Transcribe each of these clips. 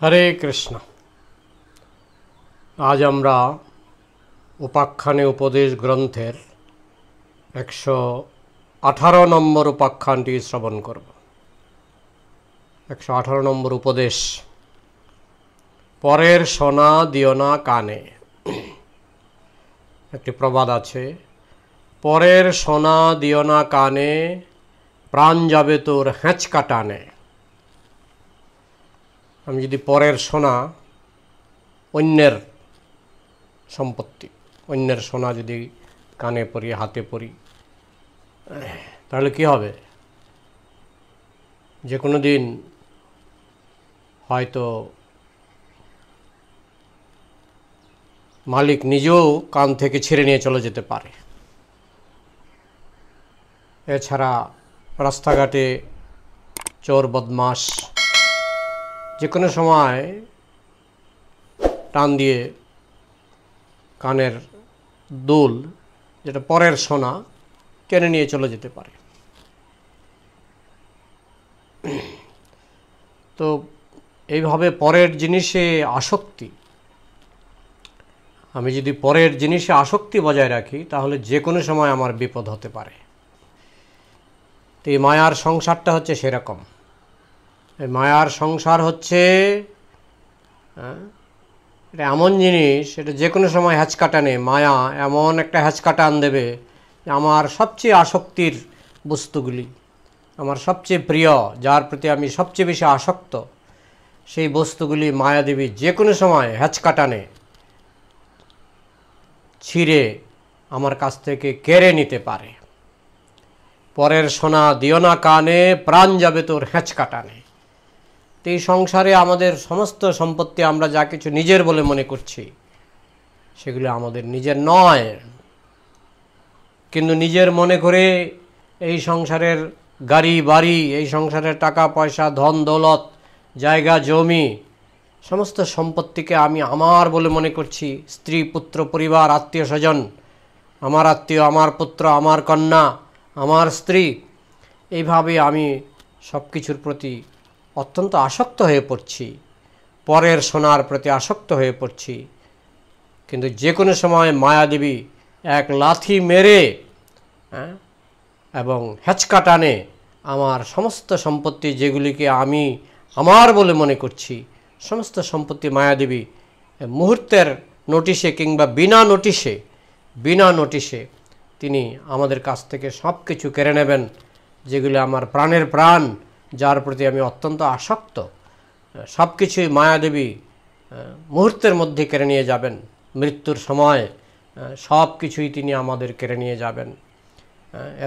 হরে কৃষ্ণ আজ আমরা উপাখ্যানে উপদেশ গ্রন্থের একশো আঠারো নম্বর উপাখ্যানটি শ্রবণ করব একশো আঠারো নম্বর উপদেশ পরের সোনা দিও না কানে একটি প্রবাদ আছে পরের সোনা দিও না কানে প্রাণ যাবে তোর হ্যাঁচকা টানে আমি যদি পরের সোনা অন্যের সম্পত্তি অন্যের সোনা যদি কানে পরি হাতে পরি তাহলে কি হবে যে কোনো দিন হয়তো মালিক নিজেও কান থেকে ছিঁড়ে নিয়ে চলে যেতে পারে এছাড়া রাস্তাঘাটে চোর বদমাস যে কোনো সময় টান দিয়ে কানের দোল যেটা পরের সোনা কেনে নিয়ে চলে যেতে পারে তো এইভাবে পরের জিনিসে আসক্তি আমি যদি পরের জিনিসে আসক্তি বজায় রাখি তাহলে যে কোনো সময় আমার বিপদ হতে পারে এই মায়ার সংসারটা হচ্ছে সেরকম এই মায়ার সংসার হচ্ছে হ্যাঁ? এটা এমন জিনিস এটা যে কোনো সময় হ্যাচকাটানে মায়া এমন একটা হ্যাচকাটান দেবে আমার সবচেয়ে আসক্তির বস্তুগুলি আমার সবচেয়ে প্রিয় যার প্রতি আমি সবচেয়ে বেশি আসক্ত সেই বস্তুগুলি দেবী যে কোনো সময় হ্যাচকাটানে ছিঁড়ে আমার কাছ থেকে কেড়ে নিতে পারে পরের সোনা দিও না কানে প্রাণ যাবে তোর কাটানে তো এই সংসারে আমাদের সমস্ত সম্পত্তি আমরা যা কিছু নিজের বলে মনে করছি সেগুলো আমাদের নিজের নয় কিন্তু নিজের মনে করে এই সংসারের গাড়ি বাড়ি এই সংসারের টাকা পয়সা ধন দৌলত জায়গা জমি সমস্ত সম্পত্তিকে আমি আমার বলে মনে করছি স্ত্রী পুত্র পরিবার আত্মীয় স্বজন আমার আত্মীয় আমার পুত্র আমার কন্যা আমার স্ত্রী এইভাবে আমি সব কিছুর প্রতি অত্যন্ত আসক্ত হয়ে পড়ছি পরের সোনার প্রতি আসক্ত হয়ে পড়ছি কিন্তু যে কোনো সময় মায়াদেবী এক লাথি মেরে হ্যাঁ, এবং হেঁচকা আমার সমস্ত সম্পত্তি যেগুলিকে আমি আমার বলে মনে করছি সমস্ত সম্পত্তি মায়াদেবী মুহূর্তের নোটিশে কিংবা বিনা নোটিশে বিনা নোটিশে তিনি আমাদের কাছ থেকে সব কিছু কেড়ে নেবেন যেগুলি আমার প্রাণের প্রাণ যার প্রতি আমি অত্যন্ত আসক্ত সব কিছুই মায়াদেবী মুহূর্তের মধ্যে কেড়ে নিয়ে যাবেন মৃত্যুর সময় সব কিছুই তিনি আমাদের কেড়ে নিয়ে যাবেন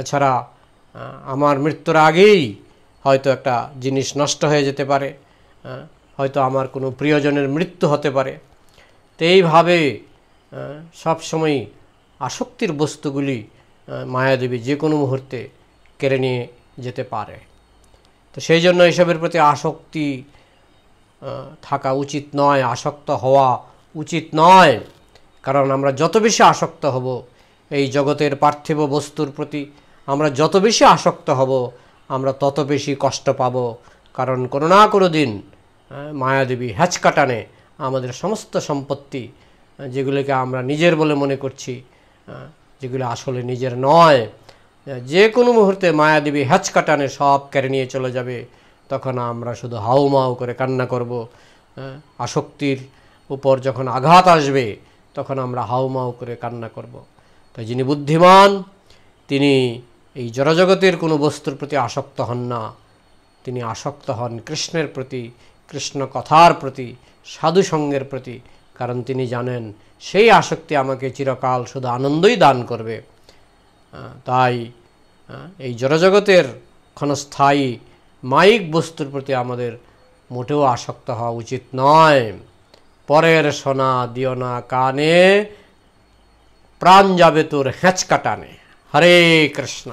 এছাড়া আমার মৃত্যুর আগেই হয়তো একটা জিনিস নষ্ট হয়ে যেতে পারে হয়তো আমার কোনো প্রিয়জনের মৃত্যু হতে পারে তো এইভাবে সবসময়ই আসক্তির বস্তুগুলি মায়াদেবী যে কোনো মুহূর্তে কেড়ে নিয়ে যেতে পারে তো সেই জন্য এসবের প্রতি আসক্তি থাকা উচিত নয় আসক্ত হওয়া উচিত নয় কারণ আমরা যত বেশি আসক্ত হব এই জগতের পার্থিব বস্তুর প্রতি আমরা যত বেশি আসক্ত হব আমরা তত বেশি কষ্ট পাব কারণ কোনো না কোনো দিন মায়াদেবী হ্যাচকাটানে আমাদের সমস্ত সম্পত্তি যেগুলিকে আমরা নিজের বলে মনে করছি হ্যাঁ, যেগুলো আসলে নিজের নয় যে কোনো মুহূর্তে মায়াদেবী কাটানে সব কেড়ে নিয়ে চলে যাবে তখন আমরা শুধু হাউমাউ করে কান্না করব হ্যাঁ, আসক্তির উপর যখন আঘাত আসবে তখন আমরা হাউমাউ করে কান্না করব। তাই যিনি বুদ্ধিমান তিনি এই জড়জগতের কোনো বস্তুর প্রতি আসক্ত হন না তিনি আসক্ত হন কৃষ্ণের প্রতি কৃষ্ণ কথার প্রতি সাধুসঙ্গের প্রতি কারণ তিনি জানেন সেই আসক্তি আমাকে চিরকাল শুধু আনন্দই দান করবে তাই এই জড়জগতের ক্ষণস্থায়ী মাইক বস্তুর প্রতি আমাদের মোটেও আসক্ত হওয়া উচিত নয় পরের সোনা দিও না কানে প্রাণ যাবে তোর হেঁচকা কাটানে হরে কৃষ্ণ